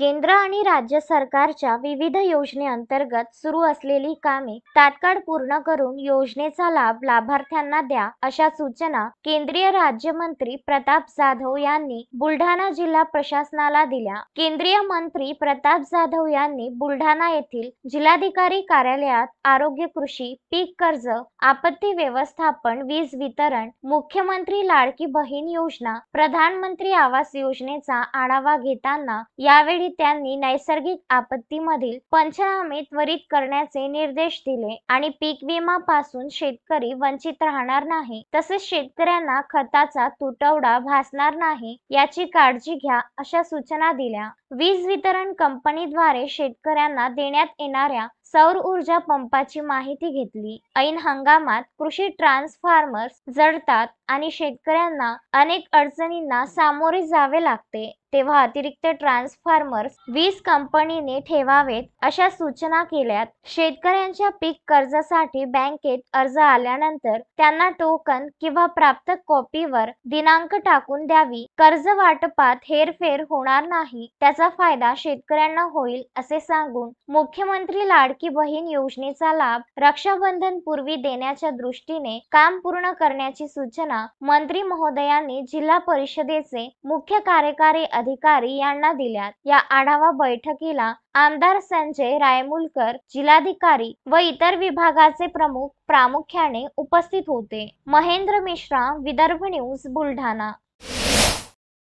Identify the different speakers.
Speaker 1: केंद्र आणि राज्य सरकारच्या विविध योजनेअंतर्गत सुरू असलेली कामे तात्काळ पूर्ण करून योजनेचा लाभ लाभार्थ्यांना द्या अशा सूचना केंद्रीय राज्यमंत्री प्रताप जाधव यांनी बुलढाणा जिल्हा प्रशासनाला दिल्या केंद्रीय मंत्री प्रताप जाधव यांनी बुलढाणा येथील जिल्हाधिकारी कार्यालयात आरोग्य कृषी पीक कर्ज आपत्ती व्यवस्थापन वीज वितरण मुख्यमंत्री लाडकी बहीण योजना प्रधानमंत्री आवास योजनेचा आढावा घेताना यावेळी त्यांनी नैसर्गिक आपत्तीमधील पंचनामे त्वरित करण्याचे निर्देश दिले आणि पीक विमा पासून शेतकरी वंचित राहणार नाही तसेच शेतकऱ्यांना खताचा तुटवडा भासणार नाही याची काळजी घ्या अशा सूचना दिल्या वीज वितरण कंपनीद्वारे शेतकऱ्यांना देण्यात येणाऱ्या सौर ऊर्जा पंपाची माहिती घेतली ऐन हंगामात कृषी ट्रान्सफॉर्मर्स जडतात आणि शेतकऱ्यांना अनेक अडचणींना सामोरे जावे लागते तेव्हा अतिरिक्त ट्रान्सफॉर्मर्स वीज कंपनीने ठेवावेत अशा सूचना केल्यात शेतकऱ्यांच्या पीक कर्जासाठी बँकेत अर्ज आल्यानंतर त्यांना टोकन किंवा प्राप्त कॉपीवर दिनांक टाकून द्यावी कर्ज वाटपात हेरफेर होणार नाही त्याच याचा फायदा शेतकऱ्यांना होईल असे सांगून मुख्यमंत्री लाडकी बहीण योजनेचा लाभ रक्षाबंधन पूर्वी देण्याच्या दृष्टीने काम पूर्ण करण्याची सूचना मंत्री महोदयांनी जिल्हा परिषदेचे मुख्य कार्यकारी अधिकारी यांना दिल्यात या आढावा बैठकीला आमदार संजय रायमुलकर जिल्हाधिकारी व इतर विभागाचे प्रमुख प्रामुख्याने उपस्थित होते महेंद्र मिश्रा विदर्भ न्यूज बुलढाणा